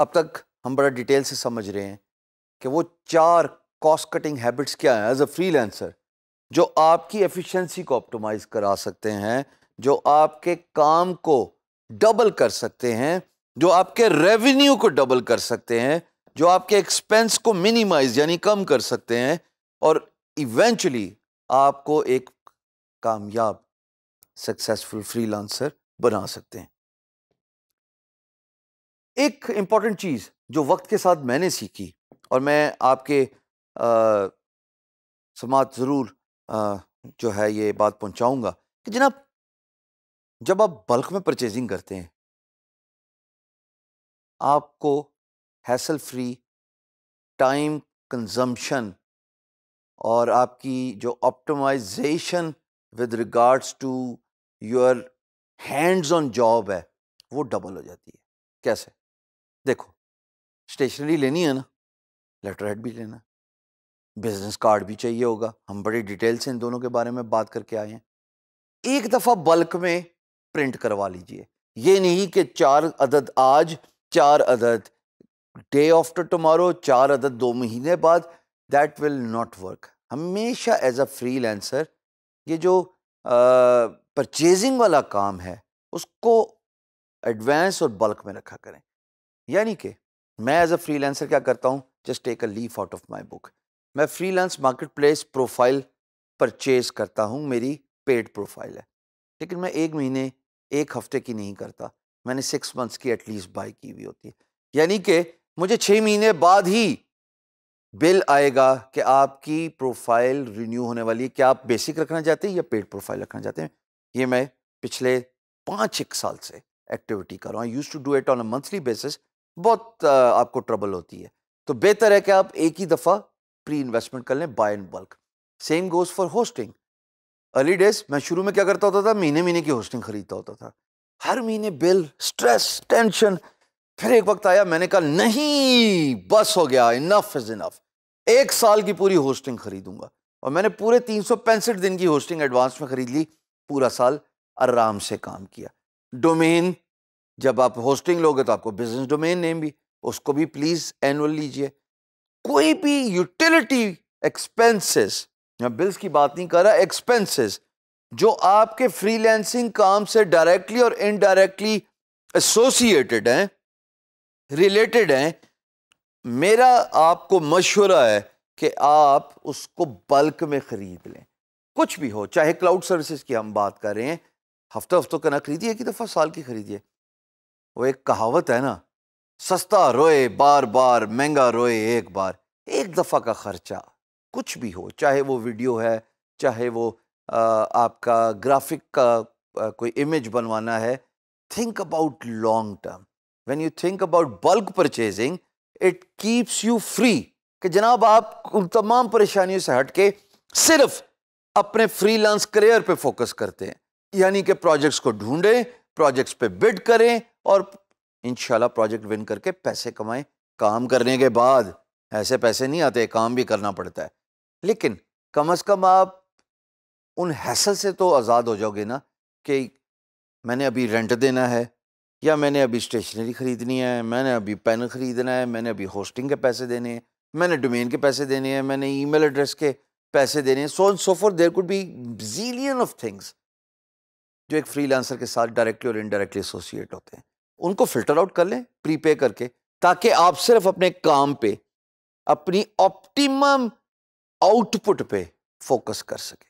अब तक हम बड़ा डिटेल से समझ रहे हैं कि वो चार कॉस्ट कटिंग हैबिट्स क्या हैं एज अ फ्रीलांसर जो आपकी एफिशिएंसी को ऑप्टिमाइज करा सकते हैं जो आपके काम को डबल कर सकते हैं जो आपके रेवेन्यू को डबल कर सकते हैं जो आपके एक्सपेंस को मिनिमाइज यानी कम कर सकते हैं और इवेंचुअली आपको एक कामयाब सक्सेसफुल फ्रीलांसर बना सकते हैं एक इंपॉर्टेंट चीज़ जो वक्त के साथ मैंने सीखी और मैं आपके समाज ज़रूर जो है ये बात पहुंचाऊंगा कि जनाब जब आप बल्क में परचेजिंग करते हैं आपको हैसल फ्री टाइम कंजम्पशन और आपकी जो optimisation with regards to your hands on job है वो डबल हो जाती है कैसे देखो स्टेशनरी लेनी है ना लेटर हेड भी लेना बिजनेस कार्ड भी चाहिए होगा हम बड़ी डिटेल से इन दोनों के बारे में बात करके आए हैं एक दफ़ा बल्क में प्रिंट करवा लीजिए ये नहीं कि चार अदद आज चार अदद डे आफ्टर टमारो चार अदद दो महीने बाद दैट विल नॉट वर्क हमेशा एज अ फ्री लेंसर ये जो परचेजिंग वाला काम है उसको एडवांस और बल्क में रखा करें यानी कि मैं एज अ फ्री लेंसर क्या करता हूँ just take a leaf out of my book मैं freelance marketplace profile purchase करता हूँ मेरी पेड प्रोफाइल है लेकिन मैं एक महीने एक हफ्ते की नहीं करता मैंने सिक्स मंथ्स की एटलीस्ट बाई की हुई होती है यानी कि मुझे छः महीने बाद ही बिल आएगा कि आपकी प्रोफाइल रिन्यू होने वाली है क्या आप बेसिक रखना चाहते हैं या पेड प्रोफाइल रखना चाहते हैं ये मैं पिछले पाँच एक साल से एक्टिविटी कर रहा हूँ used to do it on a monthly basis बहुत आपको ट्रबल होती है तो बेहतर है कि आप एक ही दफ़ा प्री इन्वेस्टमेंट कर लें buy and bulk same goes for hosting early days मैं शुरू में क्या करता होता था महीने महीने की होस्टिंग खरीदता होता था हर महीने बिल स्ट्रेस टेंशन फिर एक वक्त आया मैंने कहा नहीं बस हो गया इनफ इज इनफ एक साल की पूरी होस्टिंग खरीदूंगा और मैंने पूरे तीन सौ पैंसठ दिन की होस्टिंग एडवांस में ख़रीद ली पूरा साल आराम से काम किया डोमेन जब आप होस्टिंग लोगे तो आपको बिजनेस डोमेन नेम भी उसको भी प्लीज़ एनुअल लीजिए कोई भी यूटिलिटी एक्सपेंसेस मैं बिल्स की बात नहीं कर रहा एक्सपेंसेस जो आपके फ्रीलैंसिंग काम से डायरेक्टली और इनडायरेक्टली एसोसिएटेड हैं रिलेटेड हैं मेरा आपको मशवरा है कि आप उसको बल्क में ख़रीद लें कुछ भी हो चाहे क्लाउड सर्विसेज की हम बात कर रहे हैं हफ्ते हफ्तों का ना खरीदिए एक दफ़ा साल की खरीदिए वो एक कहावत है ना सस्ता रोए बार बार महंगा रोए एक बार एक दफ़ा का ख़र्चा कुछ भी हो चाहे वो वीडियो है चाहे वो आ, आपका ग्राफिक का आ, कोई इमेज बनवाना है think about long term when you think about bulk purchasing it keeps you free कि जनाब आप उन तमाम परेशानियों से हट के सिर्फ अपने फ्रीलांस करियर पे फोकस करते हैं यानी कि प्रोजेक्ट्स को ढूंढें प्रोजेक्ट्स पे बिड करें और इन प्रोजेक्ट विन करके पैसे कमाएं काम करने के बाद ऐसे पैसे नहीं आते काम भी करना पड़ता है लेकिन कम अज़ कम आप उन हैसल से तो आज़ाद हो जाओगे ना कि मैंने अभी रेंट देना है या मैंने अभी स्टेशनरी ख़रीदनी है मैंने अभी पेन ख़रीदना है मैंने अभी होस्टिंग के पैसे देने हैं मैंने डोमेन के पैसे देने हैं मैंने ईमेल एड्रेस के पैसे देने हैं so and so for there could be zillion of things जो एक फ्रीलांसर के साथ डायरेक्टली और इनडायरेक्टली एसोसिएट होते हैं उनको फिल्टर आउट कर लें प्रीपे करके ताकि आप सिर्फ अपने काम पे अपनी ऑप्टिमम आउटपुट पे फोकस कर सकें